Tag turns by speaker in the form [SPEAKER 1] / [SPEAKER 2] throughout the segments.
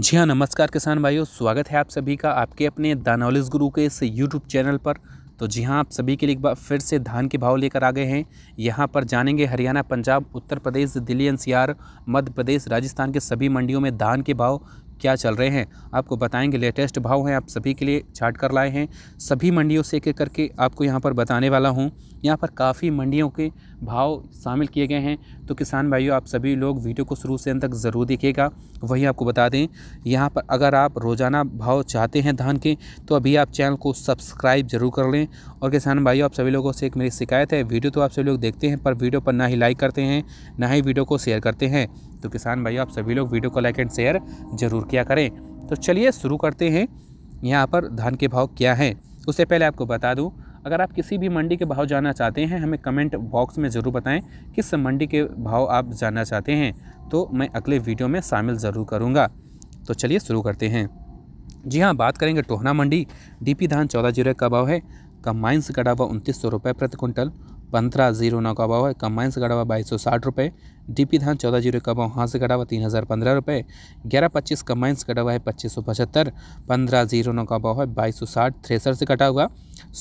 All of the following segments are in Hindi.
[SPEAKER 1] जी हाँ नमस्कार किसान भाइयों स्वागत है आप सभी का आपके अपने द नॉलेज गुरु के इस यूट्यूब चैनल पर तो जी हाँ आप सभी के लिए एक बार फिर से धान के भाव लेकर आ गए हैं यहाँ पर जानेंगे हरियाणा पंजाब उत्तर प्रदेश दिल्ली एनसीआर मध्य प्रदेश राजस्थान के सभी मंडियों में धान के भाव क्या चल रहे हैं आपको बताएंगे लेटेस्ट भाव हैं आप सभी के लिए छाट कर लाए हैं सभी मंडियों से एक एक करके आपको यहाँ पर बताने वाला हूँ यहाँ पर काफ़ी मंडियों के भाव शामिल किए गए हैं तो किसान भाइयों आप सभी लोग वीडियो को शुरू से अंत तक ज़रूर देखिएगा वही आपको बता दें यहाँ पर अगर आप रोज़ाना भाव चाहते हैं धान के तो अभी आप चैनल को सब्सक्राइब जरूर कर लें और किसान भाइयों आप सभी लोगों से एक मेरी शिकायत है वीडियो तो आप सभी लोग देखते हैं पर वीडियो पर ना ही लाइक करते हैं ना ही वीडियो को शेयर करते हैं तो किसान भाइयों आप सभी लोग वीडियो को लाइक एंड शेयर ज़रूर किया करें तो चलिए शुरू करते हैं यहाँ पर धान के भाव क्या हैं उससे पहले आपको बता दूँ अगर आप किसी भी मंडी के भाव जानना चाहते हैं हमें कमेंट बॉक्स में ज़रूर बताएं किस मंडी के भाव आप जानना चाहते हैं तो मैं अगले वीडियो में शामिल ज़रूर करूँगा तो चलिए शुरू करते हैं जी हाँ बात करेंगे टोहना मंडी डीपी धान चौदह जीरो का भाव है कम्बाइंस कटा हुआ उनतीस सौ रुपये प्रति क्विंटल पंद्रह जीरो नौ का भाव है कंबाइन से गड़ा हुआ बाईस सौ साठ रुपये डी पी धान चौदह जीरो का भाव हाँ से गड़ा हुआ तीन हज़ार पंद्रह रुपये ग्यारह पच्चीस कंबाइन से कटा हुआ है पच्चीस सौ पचहत्तर पंद्रह जीरो नौ का भाव है बाईस सौ साठ थ्रेसर से कटा हुआ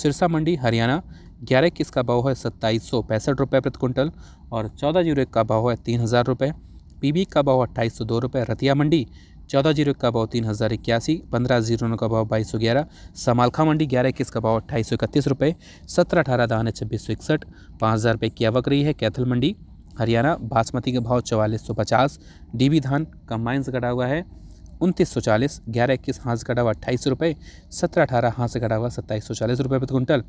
[SPEAKER 1] सिरसा मंडी हरियाणा ग्यारह इक्कीस का भाव है सत्ताईस सौ पैंसठ रुपये प्रति क्विंटल और चौदह जीरो का भाव है तीन हज़ार रुपये पी का भाव अट्ठाईस सौ दो रुपये रतिया मंडी चौदह जीरो का भाव तीन हज़ार इक्यासी पंद्रह जीरो नौ का भाव बाईस सौ ग्यारह समालखा मंडी ग्यारह इक्कीस का भाव अट्ठाईस सौ इकतीस रुपये सत्रह अठारह है छब्बीस सौ इकसठ पाँच हज़ार रुपये की आवक रही है कैथल मंडी हरियाणा बासमती का भाव चवालीस सौ पचास डी बी धान कम्बाइन से कटा हुआ है उनतीस सौ चालीस ग्यारह इक्कीस हाथ से कटा हुआ अट्ठाईस सौ रुपये सत्रह अठारह हाथ से कटा हुआ सत्ताईस सौ चालीस रुपये प्रति कुंटल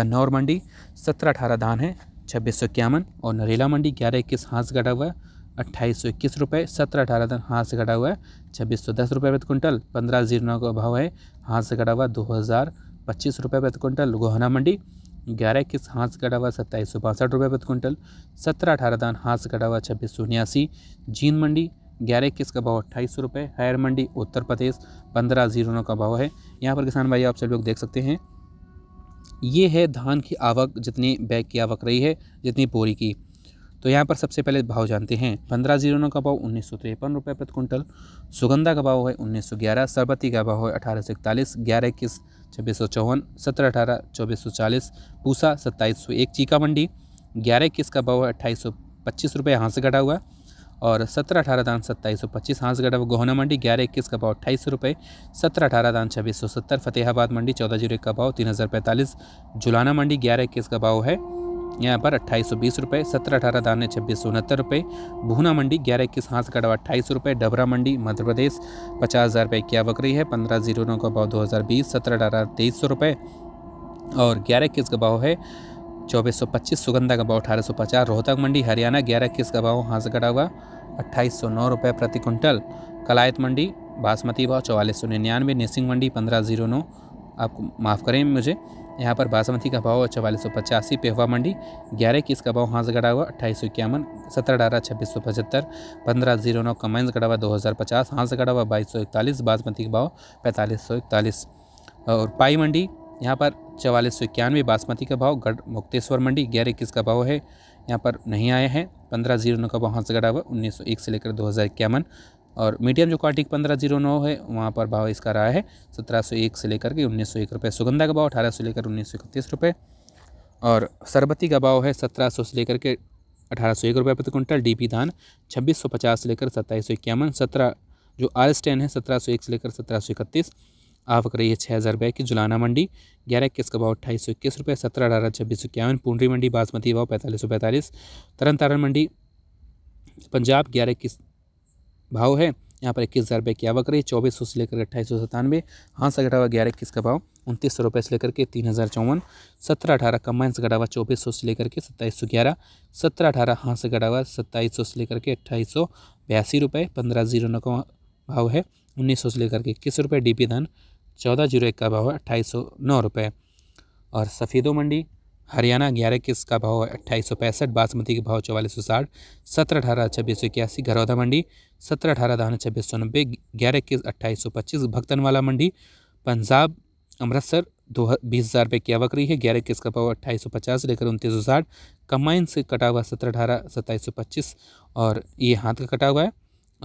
[SPEAKER 1] गन्नौर मंडी सत्रह अठारह धान है छब्बीस सौ इक्यावन और नरेला मंडी ग्यारह इक्कीस हाथ से कटा हुआ अट्ठाईस सौ इक्कीस रुपये सत्रह अठारह दिन हाथ से कटा हुआ है छब्बीस सौ दस रुपये प्रति क्विंटल पंद्रह जीरो नौ का भाव है हाथ से कटा हुआ दो हज़ार पच्चीस रुपये प्रति क्विंटल गोहना मंडी ग्यारह इक्कीस हाथ से कटा हुआ सत्ताईस सौ बासठ रुपये प्रति क्विंटल सत्रह अठारह दान हाथ से कटा हुआ छब्बीस सौ उन्यासी जीन मंडी ग्यारह इक्कीस का भाव अट्ठाईस सौ रुपये हायर मंडी उत्तर प्रदेश पंद्रह जीरो नौ का भाव है यहाँ पर किसान भाई आप सभी लोग देख सकते हैं ये है धान की आवक जितनी बैग की आवक रही है जितनी बोरी की तो यहाँ पर सबसे पहले भाव जानते हैं पंद्रह जीरो नौ का भाव उन्नीस सौ तिरपन रुपये प्रति कुंटल सुगंधा का भाव है उन्नीस सौ ग्यारह सरबती का भाव है अठारह सौ इकतालीस ग्यारह इक्कीस छब्बीस सौ चौवन सत्रह अठारह चौबीस सौ चालीस पूसा सत्ताईस सौ एक चीका मंडी ग्यारह इक्कीस का भाव है अट्ठाईस सौ पच्चीस रुपये यहाँ से घटा हुआ और सत्रह अठारह दान सत्ताईस सौ पच्चीस हाँ से घटा हुआ गोहना मंडी ग्यारह इक्कीस का भाव अट्ठाईस सौ रुपये सत्रह अठारह दान छब्बीस सौ सत्तर फतेहाबाद मंडी चौदह जीरो का भाव तीन हज़ार पैंतालीस जुलाना मंडी ग्यारह इक्कीस का भाव है यहाँ पर अट्ठाईस सौ बीस रुपये सत्रह अठारह दाने छब्बीस सौ उनहत्तर रुपये भूना मंडी ग्यारह इक्कीस हाँस का डबा अट्ठाईस रुपये डबरा मंडी मध्य प्रदेश पचास हज़ार रुपये क्या बकरी है पंद्रह जीरो नौ का भाव दो हज़ार बीस सत्रह अठारह तेईस सौ रुपये और ग्यारह इक्कीस का भाव है चौबीस सौ पच्चीस सुगंधा का भाव अठारह सौ पचास रोहतक मंडी हरियाणा ग्यारह इक्कीस का भाव हाँस का हुआ अट्ठाईस सौ नौ रुपये प्रति कुंटल कलायत मंडी बासमती भाव चौवालीस सौ निन्यानवे नेसिंग मंडी पंद्रह जीरो नौ आपको माफ़ करें मुझे यहाँ पर बासमती का भाव चवालीस सौ पचासी पेहवा मंडी ग्यारह इक्कीस का भाव से गढ़ा हुआ अट्ठाईस सौ इक्यावन सत्रह अठारह छब्बीस सौ पचहत्तर पंद्रह जीरो नौ मैंस गढ़ा हुआ दो हज़ार पचास से गढ़ा हुआ बाईस सौ इकतालीस बासमती का भाव पैंतालीस सौ इकतालीस और पाई मंडी यहाँ पर चवालीस सौ इक्यानवे बासमती का भाव गढ़ मुक्तेश्वर मंडी ग्यारह इक्कीस का भाव है यहाँ पर नहीं आए हैं पंद्रह जीरो नौ का भाव से गढ़ा हुआ उन्नीस सौ एक से लेकर दो हज़ार इक्यावन और मीडियम जो क्वालिटी पंद्रह जीरो नौ है वहाँ पर भाव इसका रहा है सत्रह सौ एक से लेकर के उन्नीस सौ एक रुपये सुगंधा का भाव अठारह सौ लेकर उन्नीस सौ इकतीस रुपये और सरबती का भाव है सत्रह सौ से लेकर के अठारह सौ एक रुपये प्रति क्विंटल डी पी धान छब्बीस सौ पचास से लेकर सत्ताईस सौ इक्यावन सत्रह जो आर एस टेन है सत्रह सौ एक से लेकर सत्रह सौ इकतीस आवक रही है छः हज़ार रुपये की जुलाना मंडी ग्यारह इक्कीस का भाव अट्ठाईस सौ इक्कीस रुपये सत्रह अठारह छब्बीस सौ इक्यावन पूंडरी मंडी बासमती भाव पैंतालीस सौ पैंतालीस तरन तारण मंडी पंजाब ग्यारह इक्कीस भाव है यहाँ पर इक्कीस हज़ार रुपये की आवक रही चौबीस सौ से लेकर अट्ठाईस सौ सतानवे हाँ से घटा हुआ ग्यारह इक्कीस का भाव उनतीस सौ रुपये से लेकर के तीन हज़ार चौवन सत्रह अठारह कम्बाइन से घटा हुआ चौबीस सौ से लेकर के सत्ताईस सौ ग्यारह सत्रह अठारह हाँ से घटा हुआ सत्ताईस सौ से लेकर के अट्ठाईस सौ बयासी रुपये पंद्रह जीरो नौ का भाव है उन्नीस सौ से लेकर के इक्कीस रुपये डी पी धन चौदह जीरो एक का भाव है अट्ठाईस सौ नौ रुपये और सफ़ेदों मंडी हरियाणा ग्यारह किस का भाव अट्ठाईस सौ पैंसठ बासमती के भाव चौवालीस सौ साठ सत्रह अठारह छब्बीस सौ इक्यासी घरौदा मंडी सत्रह अठारह दाना छब्बीस सौ नब्बे ग्यारह किस अट्ठाईस सौ पच्चीस भक्तनवाला मंडी पंजाब अमृतसर दो बीस हज़ार रुपये की आवक रही है ग्यारह किस का भाव अट्ठाईस सौ पचास लेकर उनतीस सौ साठ कम्बाइन से कटा हुआ सत्रह अठारह सत्ताईस सौ पच्चीस और ये हाथ का कटा हुआ है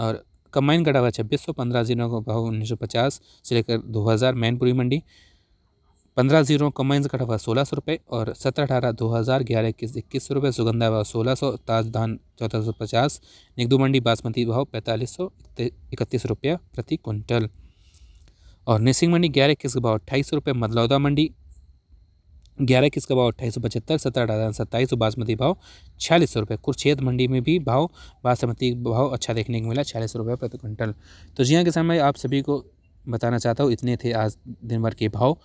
[SPEAKER 1] और कम्बाइन कटा हुआ छब्बीस सौ पंद्रह जिनों का भाव उन्नीस सौ पचास से लेकर दो हज़ार मैनपुरी मंडी पंद्रह जीरो कमाइंस कट हुआ सोलह सौ रुपये और सत्रह अठारह दो हज़ार ग्यारह इक्कीस इक्कीस सौ रुपये सुगंधा भाव सोलह सौ ताज धान चौदह सौ पचास निगदू मंडी बासमती भाव पैंतालीस सौ इकतीस रुपया प्रति क्विंटल और नेसिंग मंडी ग्यारह इक्कीस का भाव अट्ठाईस सौ रुपये मदलौदा मंडी ग्यारह इक्कीस का भाव अट्ठाईस सौ पचहत्तर सत्रह अठारह सत्ताईस सौ बासमती भाव छियालीस सौ रुपये कुरछेद मंडी में भी भाव बासमती भाव अच्छा देखने को मिला छियालीस सौ रुपये प्रति क्विंटल तो जी हाँ किसान मैं आप सभी को बताना चाहता हूँ इतने थे आज दिन भर के भाव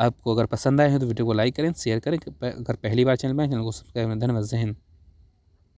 [SPEAKER 1] आपको अगर पसंद आए हैं तो वीडियो को लाइक करें शेयर करें अगर पहली बार चैनल में चैनल को सब्सक्राइब करें धन्यवाद जहन